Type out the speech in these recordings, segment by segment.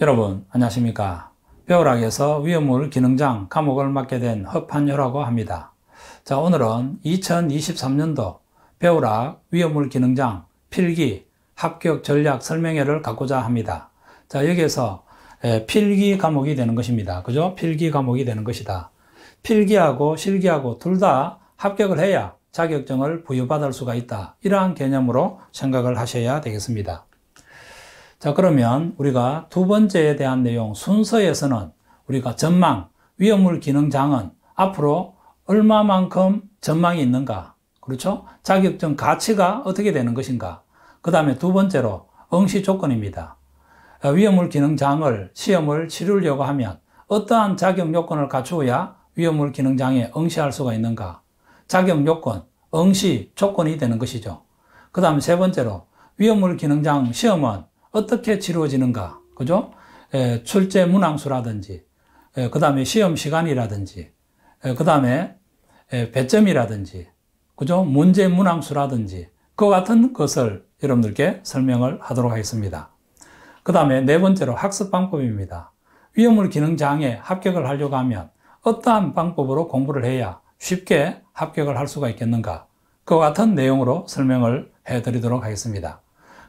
여러분 안녕하십니까 뼈락에서 위험물 기능장 감옥을 맡게 된 허판효라고 합니다 자 오늘은 2023년도 뼈락 위험물 기능장 필기 합격 전략 설명회를 갖고자 합니다 자 여기에서 예, 필기 과목이 되는 것입니다 그죠 필기 과목이 되는 것이다 필기하고 실기하고 둘 다 합격을 해야 자격증을 부여받을 수가 있다 이러한 개념으로 생각을 하셔야 되겠습니다 자, 그러면 우리가 두 번째에 대한 내용 순서에서는 우리가 전망, 위험물 기능 장은 앞으로 얼마만큼 전망이 있는가? 그렇죠? 자격증 가치가 어떻게 되는 것인가? 그 다음에 두 번째로 응시 조건입니다. 어, 위험물 기능 장을 시험을 치르려고 하면 어떠한 자격 요건을 갖추어야 위험물 기능 장에 응시할 수가 있는가? 자격 요건, 응시 조건이 되는 것이죠. 그 다음 세 번째로 위험물 기능장 시험은 어떻게 치루어지는가. 그죠? 에, 예, 출제 문항수라든지, 예, 그 다음에 시험 시간이라든지, 예, 그 다음에 배점이라든지, 그죠? 문제 문항수라든지, 그 같은 것을 여러분들께 설명을 하도록 하겠습니다. 그 다음에 네 번째로 학습 방법입니다. 위험물 기능 장애 합격을 하려고 하면 어떠한 방법으로 공부를 해야 쉽게 합격을 할 수가 있겠는가? 그와 같은 내용으로 설명을 해드리도록 하겠습니다.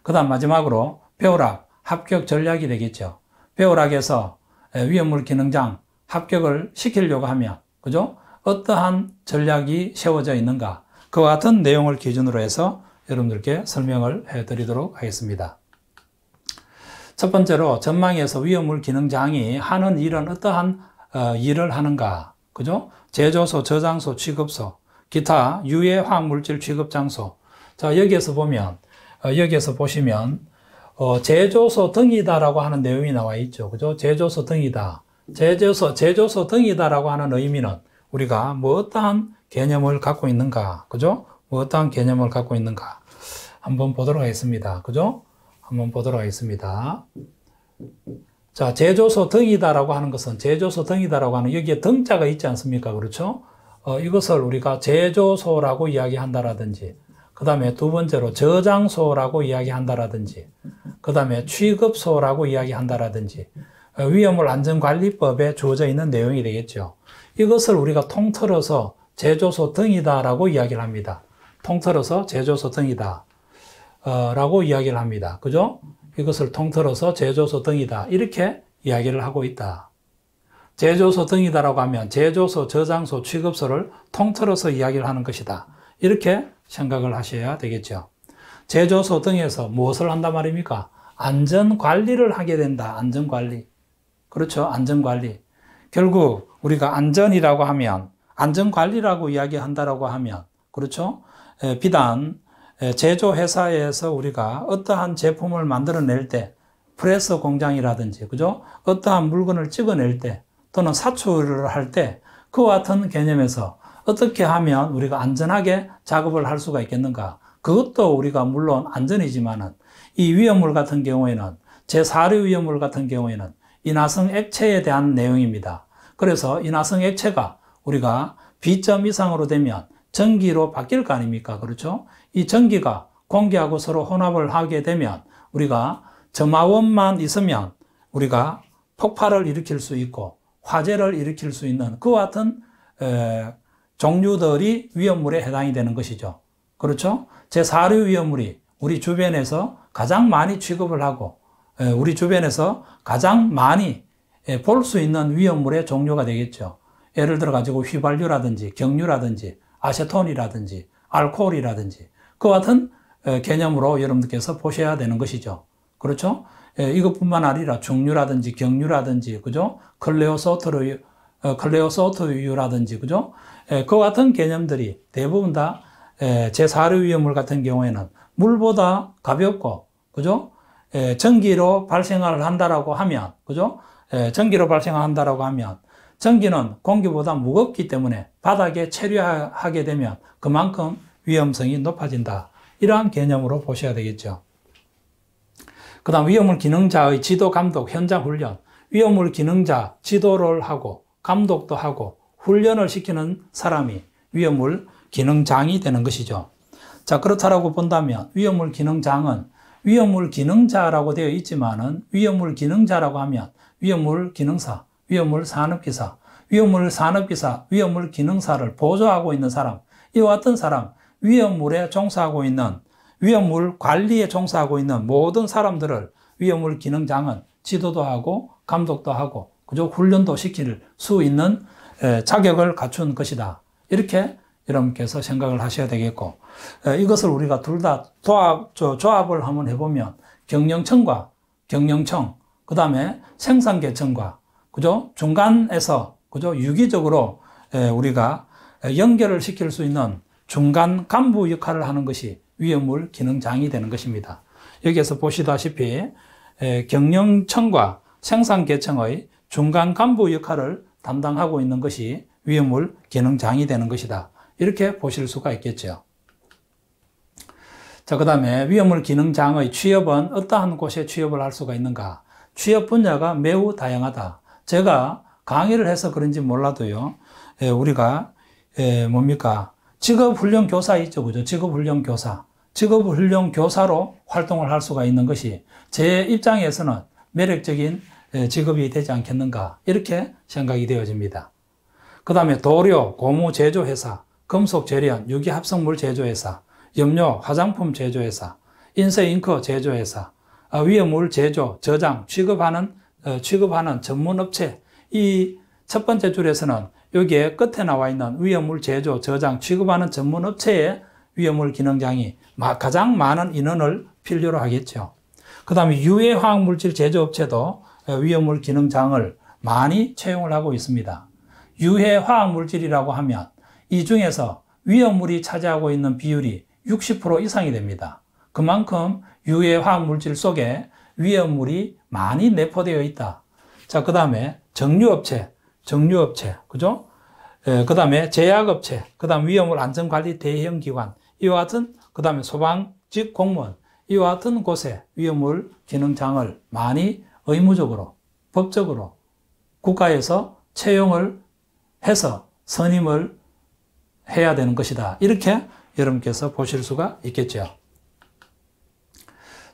그 다음 마지막으로 배오락 합격 전략이 되겠죠. 배오락에서 위험물 기능장 합격을 시키려고 하면 그죠? 어떠한 전략이 세워져 있는가 그와 같은 내용을 기준으로 해서 여러분들께 설명을 해드리도록 하겠습니다. 첫 번째로 전망에서 위험물 기능장이 하는 일은 어떠한 어, 일을 하는가 그죠? 제조소, 저장소, 취급소, 기타 유해 화학물질 취급 장소. 자 여기에서 보면 어, 여기에서 보시면 어, 제조소 등이다라고 하는 내용이 나와 있죠. 그죠? 제조소 등이다. 제조소, 제조소 등이다라고 하는 의미는 우리가 뭐 어떠한 개념을 갖고 있는가. 그죠? 뭐 어떠한 개념을 갖고 있는가. 한번 보도록 하겠습니다. 그죠? 한번 보도록 하겠습니다. 자, 제조소 등이다라고 하는 것은 제조소 등이다라고 하는 여기에 등자가 있지 않습니까? 그렇죠? 어, 이것을 우리가 제조소라고 이야기한다라든지 그 다음에 두 번째로 저장소라고 이야기한다라든지, 그 다음에 취급소라고 이야기한다라든지, 어, 위험물 안전관리법에 주어져 있는 내용이 되겠죠. 이것을 우리가 통틀어서 제조소 등이다라고 이야기를 합니다. 통틀어서 제조소 등이다. 어, 라고 이야기를 합니다. 그죠? 이것을 통틀어서 제조소 등이다. 이렇게 이야기를 하고 있다. 제조소 등이다라고 하면 제조소, 저장소, 취급소를 통틀어서 이야기를 하는 것이다. 이렇게 생각을 하셔야 되겠죠. 제조소 등에서 무엇을 한단 말입니까? 안전관리를 하게 된다. 안전관리. 그렇죠. 안전관리. 결국 우리가 안전이라고 하면 안전관리라고 이야기한다라고 하면 그렇죠. 비단 제조회사에서 우리가 어떠한 제품을 만들어낼 때 프레스 공장이라든지 그죠? 어떠한 물건을 찍어낼 때 또는 사출을 할 때 그와 같은 개념에서 어떻게 하면 우리가 안전하게 작업을 할 수가 있겠는가? 그것도 우리가 물론 안전이지만은 이 위험물 같은 경우에는 제4류 위험물 같은 경우에는 인화성 액체에 대한 내용입니다. 그래서 인화성 액체가 우리가 B점 이상으로 되면 전기로 바뀔 거 아닙니까? 그렇죠? 이 전기가 공기하고 서로 혼합을 하게 되면 우리가 점화원만 있으면 우리가 폭발을 일으킬 수 있고 화재를 일으킬 수 있는 그와 같은 에, 종류들이 위험물에 해당이 되는 것이죠. 그렇죠? 제4류 위험물이 우리 주변에서 가장 많이 취급을 하고 우리 주변에서 가장 많이 볼 수 있는 위험물의 종류가 되겠죠. 예를 들어 가지고 휘발유라든지 경유라든지 아세톤이라든지 알코올이라든지 그와 같은 개념으로 여러분들께서 보셔야 되는 것이죠. 그렇죠? 이것뿐만 아니라 중류라든지 경유라든지 그죠? 클레오소트류 어, 클레오 소트 유라든지 그죠? 예, 그 같은 개념들이 대부분 다 예, 제4류 위험물 같은 경우에는 물보다 가볍고 그죠? 예, 전기로 발생을 한다라고 하면 그죠? 전기로 발생한다라고 하면 전기는 공기보다 무겁기 때문에 바닥에 체류하게 되면 그만큼 위험성이 높아진다. 이러한 개념으로 보셔야 되겠죠. 그 다음 위험물 기능자의 지도 감독 현장 훈련. 위험물 기능자 지도를 하고 감독도 하고 훈련을 시키는 사람이 위험물 기능장이 되는 것이죠. 자, 그렇다라고 본다면 위험물 기능장은 위험물 기능자라고 되어 있지만은 위험물 기능자라고 하면 위험물 기능사, 위험물 산업기사, 위험물 산업기사, 위험물 기능사를 보조하고 있는 사람, 이와 같은 사람, 위험물에 종사하고 있는 위험물 관리에 종사하고 있는 모든 사람들을 위험물 기능장은 지도도 하고 감독도 하고 그저 훈련도 시킬 수 있는 자격을 갖춘 것이다. 이렇게 여러분께서 생각을 하셔야 되겠고 이것을 우리가 둘 다 조합, 을 한번 해보면 경영청과 경영청 그 다음에 생산계층과 그죠 중간에서 그죠 유기적으로 우리가 연결을 시킬 수 있는 중간 간부 역할을 하는 것이 위험물 기능장이 되는 것입니다. 여기에서 보시다시피 경영청과 생산계층의 중간 간부 역할을 담당하고 있는 것이 위험물 기능장이 되는 것이다. 이렇게 보실 수가 있겠죠. 자, 그 다음에 위험물 기능장의 취업은 어떠한 곳에 취업을 할 수가 있는가? 취업 분야가 매우 다양하다. 제가 강의를 해서 그런지 몰라도요, 예, 우리가, 예, 뭡니까? 직업훈련 교사 있죠, 그죠? 직업훈련 교사. 직업훈련 교사로 활동을 할 수가 있는 것이 제 입장에서는 매력적인 예, 직업이 되지 않겠는가 이렇게 생각이 되어집니다. 그 다음에 도료, 고무 제조회사, 금속 재련, 유기 합성물 제조회사, 염료, 화장품 제조회사, 인쇄 잉크 제조회사, 아, 위험물 제조, 저장, 취급하는 어, 취급하는 전문업체 이 첫 번째 줄에서는 여기에 끝에 나와 있는 위험물 제조, 저장, 취급하는 전문업체의 위험물 기능장이 가장 많은 인원을 필요로 하겠죠. 그 다음에 유해화학물질 제조업체도 위험물 기능장을 많이 채용을 하고 있습니다. 유해 화학 물질이라고 하면 이 중에서 위험물이 차지하고 있는 비율이 60% 이상이 됩니다. 그만큼 유해 화학 물질 속에 위험물이 많이 내포되어 있다. 자, 그 다음에 정류업체, 정류업체, 그죠? 예, 그 다음에 제약업체, 그 다음 위험물 안전관리 대형기관, 이와 같은, 그 다음에 소방직 공무원, 이와 같은 곳에 위험물 기능장을 많이 의무적으로, 법적으로 국가에서 채용을 해서 선임을 해야 되는 것이다. 이렇게 여러분께서 보실 수가 있겠죠.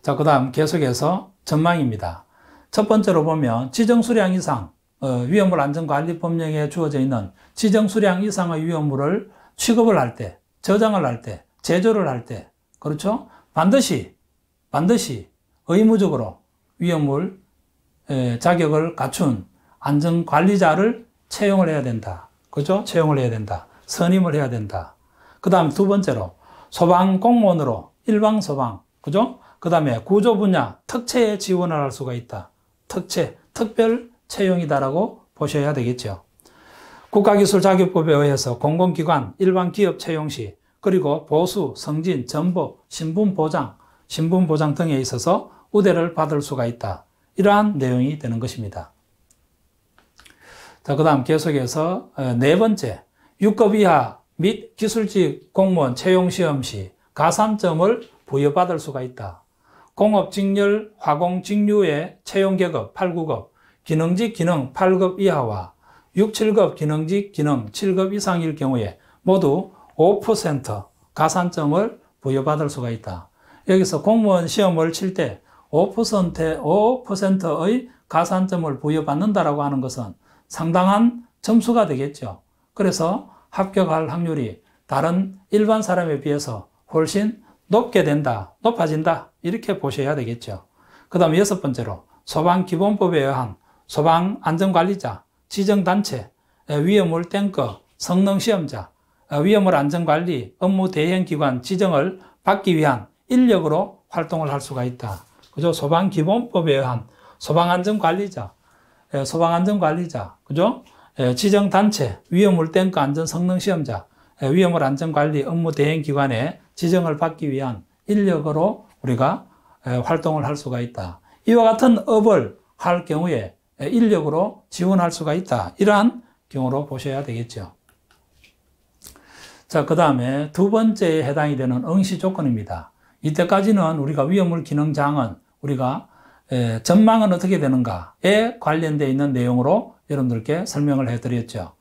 자, 그 다음 계속해서 전망입니다. 첫 번째로 보면 지정 수량 이상, 어, 위험물 안전관리법령에 주어져 있는 지정 수량 이상의 위험물을 취급을 할 때, 저장을 할 때, 제조를 할 때, 그렇죠? 반드시, 반드시 의무적으로 위험물 예, 자격을 갖춘 안전관리자를 채용을 해야 된다. 그죠? 채용을 해야 된다. 선임을 해야 된다. 그 다음 두 번째로 소방 공무원으로 일방 소방. 그죠? 그 다음에 구조 분야 특채에 지원을 할 수가 있다. 특채, 특별 채용이다라고 보셔야 되겠죠. 국가기술자격법에 의해서 공공기관, 일반 기업 채용 시 그리고 보수, 성진, 전보, 신분 보장, 신분 보장 등에 있어서 우대를 받을 수가 있다. 이러한 내용이 되는 것입니다. 자, 그 다음 계속해서 어, 네 번째, 6급 이하 및 기술직 공무원 채용시험 시 가산점을 부여받을 수가 있다. 공업직렬 화공직류의 채용계급 8, 9급, 기능직 기능 8급 이하와 6, 7급 기능직 기능 7급 이상일 경우에 모두 5% 가산점을 부여받을 수가 있다. 여기서 공무원 시험을 칠때 5%의, 가산점을 부여받는다라고 하는 것은 상당한 점수가 되겠죠. 그래서 합격할 확률이 다른 일반 사람에 비해서 훨씬 높게 된다, 높아진다 이렇게 보셔야 되겠죠. 그 다음 여섯 번째로 소방기본법에 의한 소방안전관리자, 지정단체, 위험물 땡거, 성능시험자, 위험물 안전관리, 업무대행기관 지정을 받기 위한 인력으로 활동을 할 수가 있다. 그죠? 소방기본법에 의한 소방안전관리자, 소방안전관리자, 그죠? 지정단체, 위험물땡크 안전성능시험자, 예, 위험물 안전관리 업무대행기관에 지정을 받기 위한 인력으로 우리가 예, 활동을 할 수가 있다. 이와 같은 업을 할 경우에 예, 인력으로 지원할 수가 있다. 이러한 경우로 보셔야 되겠죠. 자, 그 다음에 두 번째에 해당이 되는 응시 조건입니다. 이때까지는 우리가 위험물 기능 장은 우리가 전망은 어떻게 되는가에 관련되어 있는 내용으로 여러분들께 설명을 해드렸죠.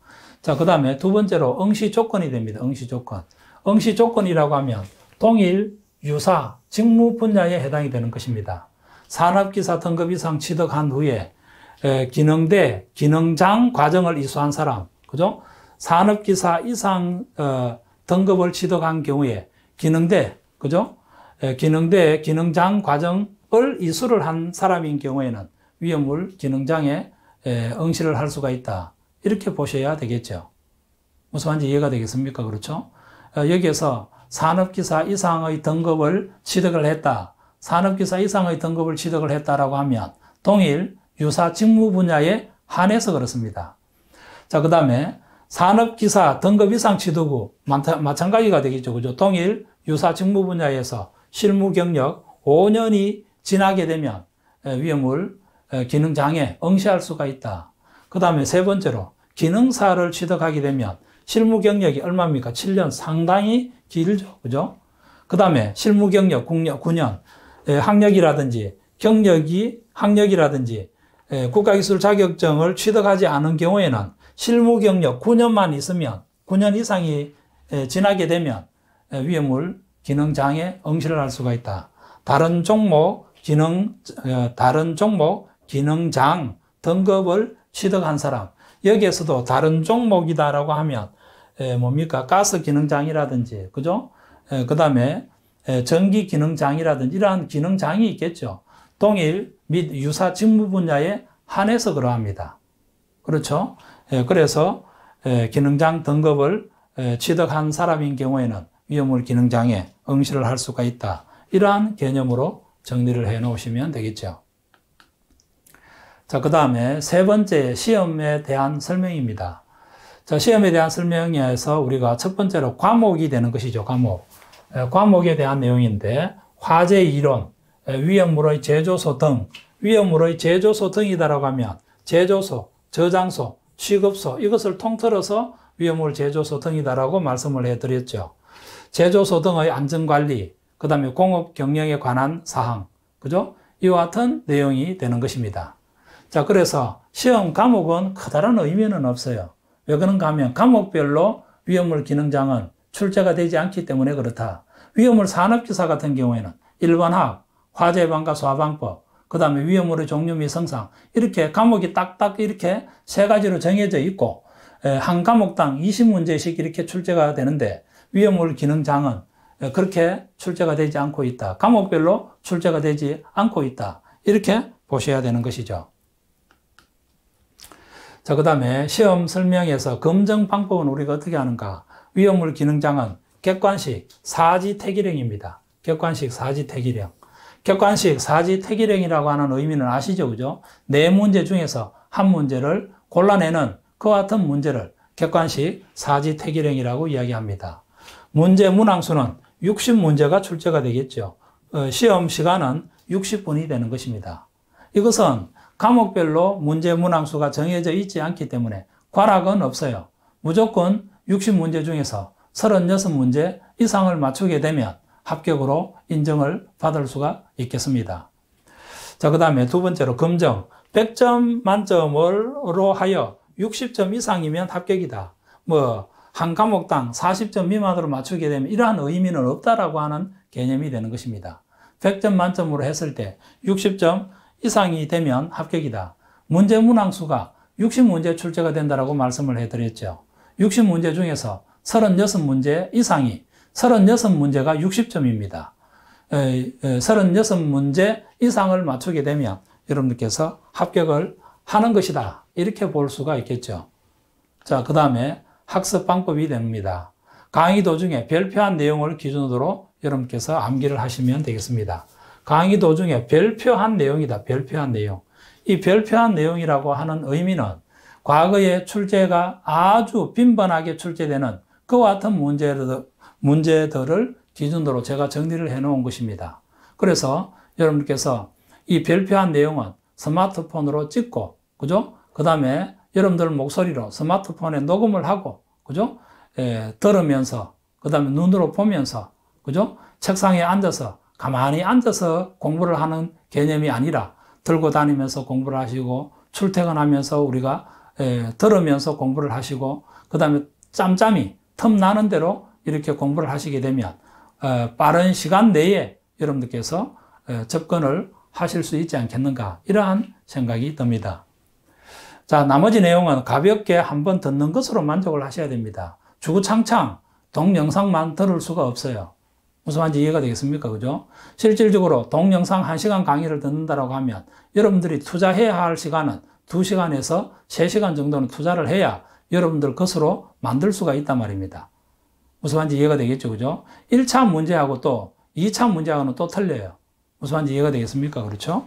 자, 그 다음에 두 번째로 응시 조건이 됩니다. 응시 조건. 응시 조건이라고 하면 동일, 유사, 직무 분야에 해당이 되는 것입니다. 산업기사 등급 이상 취득한 후에 기능대, 기능장 과정을 이수한 사람, 그죠? 산업기사 이상 어, 등급을 취득한 경우에 기능대, 그죠? 기능대, 기능장 과정 을 이수를 한 사람인 경우에는 위험물 기능장애 응시를 할 수가 있다. 이렇게 보셔야 되겠죠. 무슨 말인지 이해가 되겠습니까? 그렇죠? 어, 여기에서 산업기사 이상의 등급을 취득을 했다. 산업기사 이상의 등급을 취득을 했다라고 하면 동일 유사 직무 분야에 한해서 그렇습니다. 자, 그 다음에 산업기사 등급 이상 취득 후 마찬가지가 되겠죠. 그죠? 동일 유사 직무 분야에서 실무 경력 5년이 지나게 되면 위험을 기능장애, 응시할 수가 있다. 그 다음에 세 번째로 기능사를 취득하게 되면 실무 경력이 얼마입니까? 7년 상당히 길죠. 그죠? 그 다음에 실무 경력 9년, 학력이라든지 경력이, 학력이라든지 국가기술 자격증을 취득하지 않은 경우에는 실무 경력 9년만 있으면 9년 이상이 지나게 되면 위험을 기능장애 응시를 할 수가 있다. 다른 종목 기능 어, 다른 종목, 기능장 등급을 취득한 사람 여기에서도 다른 종목이다라고 하면 뭡니까 가스 기능장이라든지 그죠? 그 다음에 전기 기능장이라든지 이러한 기능장이 있겠죠. 동일 및 유사 직무 분야에 한해서 그러합니다. 그렇죠? 그래서 기능장 등급을 취득한 사람인 경우에는 위험물 기능장에 응시를 할 수가 있다. 이러한 개념으로 정리를 해 놓으시면 되겠죠. 자, 그 다음에 세 번째 시험에 대한 설명입니다. 자, 시험에 대한 설명에서 우리가 첫 번째로 과목이 되는 것이죠, 과목. 과목에 대한 내용인데, 화재 이론, 위험물의 제조소 등, 위험물의 제조소 등이다라고 하면, 제조소, 저장소, 취급소, 이것을 통틀어서 위험물 제조소 등이다라고 말씀을 해드렸죠. 제조소 등의 안전관리, 그 다음에 공업 경영에 관한 사항, 그죠? 이와 같은 내용이 되는 것입니다. 자, 그래서 시험 과목은 커다란 의미는 없어요. 왜 그런가 하면 과목별로 위험물 기능장은 출제가 되지 않기 때문에 그렇다. 위험물 산업기사 같은 경우에는 일반학, 화재방과 소화방법, 그 다음에 위험물의 종류 및 성상, 이렇게 과목이 딱딱 이렇게 세 가지로 정해져 있고, 한 과목당 20문제씩 이렇게 출제가 되는데, 위험물 기능장은 그렇게 출제가 되지 않고 있다. 과목별로 출제가 되지 않고 있다. 이렇게 보셔야 되는 것이죠. 자, 그 다음에 시험 설명에서 검증 방법은 우리가 어떻게 하는가? 위험물 기능장은 객관식 사지태기령입니다. 객관식 사지태기령. 객관식 사지태기령이라고 하는 의미는 아시죠? 그죠? 네 문제 중에서 한 문제를 골라내는 그와 같은 문제를 객관식 사지태기령이라고 이야기합니다. 문제 문항수는 60문제가 출제가 되겠죠. 어, 시험 시간은 60분이 되는 것입니다. 이것은 과목별로 문제 문항수가 정해져 있지 않기 때문에 과락은 없어요. 무조건 60문제 중에서 36문제 이상을 맞추게 되면 합격으로 인정을 받을 수가 있겠습니다. 자, 그 다음에 두 번째로 검정. 100점 만점으로 하여 60점 이상이면 합격이다. 뭐, 한 과목당 40점 미만으로 맞추게 되면 이러한 의미는 없다라고 하는 개념이 되는 것입니다. 100점 만점으로 했을 때 60점 이상이 되면 합격이다. 문제 문항수가 60문제 출제가 된다라고 말씀을 해드렸죠. 60문제 중에서 36문제 이상이 36문제가 60점입니다. 36문제 이상을 맞추게 되면 여러분들께서 합격을 하는 것이다. 이렇게 볼 수가 있겠죠. 자, 그 다음에 학습 방법이 됩니다. 강의 도중에 별표한 내용을 기준으로 여러분께서 암기를 하시면 되겠습니다. 강의 도중에 별표한 내용이다. 별표한 내용. 이 별표한 내용이라고 하는 의미는 과거에 출제가 아주 빈번하게 출제되는 그와 같은 문제들, 문제들을 기준으로 제가 정리를 해 놓은 것입니다. 그래서 여러분께서 이 별표한 내용은 스마트폰으로 찍고, 그죠? 그 다음에 여러분들 목소리로 스마트폰에 녹음을 하고, 그죠? 예, 들으면서, 그 다음에 눈으로 보면서, 그죠? 책상에 앉아서, 가만히 앉아서 공부를 하는 개념이 아니라, 들고 다니면서 공부를 하시고, 출퇴근하면서 우리가 예, 들으면서 공부를 하시고, 그 다음에 짬짬이 틈 나는 대로 이렇게 공부를 하시게 되면, 어, 빠른 시간 내에 여러분들께서 예, 접근을 하실 수 있지 않겠는가, 이러한 생각이 듭니다. 자, 나머지 내용은 가볍게 한번 듣는 것으로 만족을 하셔야 됩니다. 주구창창 동영상만 들을 수가 없어요. 무슨 말인지 이해가 되겠습니까? 그죠? 실질적으로 동영상 1시간 강의를 듣는다라고 하면 여러분들이 투자해야 할 시간은 2시간에서 3시간 정도는 투자를 해야 여러분들 것으로 만들 수가 있단 말입니다. 무슨 말인지 이해가 되겠죠? 그죠? 1차 문제하고 또 2차 문제하고는 또 틀려요. 무슨 말인지 이해가 되겠습니까? 그렇죠?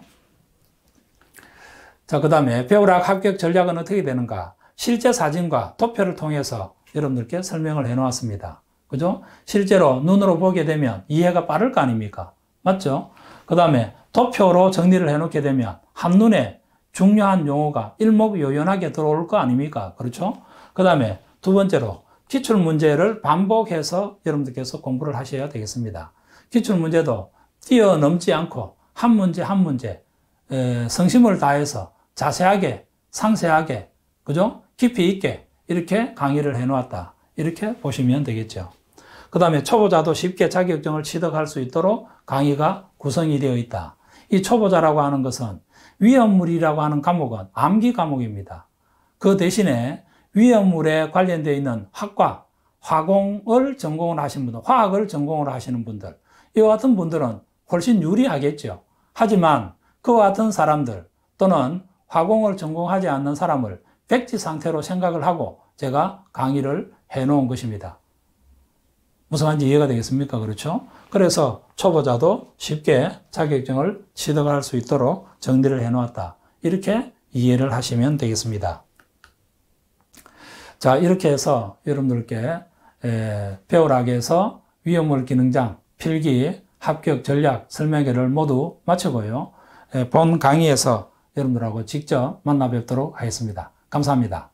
자, 그 다음에 배우락 합격 전략은 어떻게 되는가? 실제 사진과 도표를 통해서 여러분들께 설명을 해 놓았습니다. 그죠? 실제로 눈으로 보게 되면 이해가 빠를 거 아닙니까? 맞죠? 그 다음에 도표로 정리를 해 놓게 되면 한눈에 중요한 용어가 일목요연하게 들어올 거 아닙니까? 그렇죠? 그 다음에 두 번째로 기출 문제를 반복해서 여러분들께서 공부를 하셔야 되겠습니다. 기출 문제도 뛰어넘지 않고 한 문제 한 문제 성심을 다해서 자세하게, 상세하게, 그죠? 깊이 있게 이렇게 강의를 해 놓았다. 이렇게 보시면 되겠죠. 그 다음에 초보자도 쉽게 자격증을 취득할 수 있도록 강의가 구성이 되어 있다. 이 초보자라고 하는 것은 위험물이라고 하는 과목은 암기 과목입니다. 그 대신에 위험물에 관련되어 있는 학과, 화공을 전공을 하신 분들, 화학을 전공을 하시는 분들, 이와 같은 분들은 훨씬 유리하겠죠. 하지만 그와 같은 사람들 또는 화공을 전공하지 않는 사람을 백지 상태로 생각을 하고 제가 강의를 해 놓은 것입니다. 무슨 말인지 이해가 되겠습니까? 그렇죠? 그래서 초보자도 쉽게 자격증을 취득할 수 있도록 정리를 해 놓았다. 이렇게 이해를 하시면 되겠습니다. 자, 이렇게 해서 여러분들께 배우락에서 위험물 기능장, 필기, 합격 전략 설명회를 모두 마치고요. 본 강의에서 여러분들하고 직접 만나 뵙도록 하겠습니다. 감사합니다.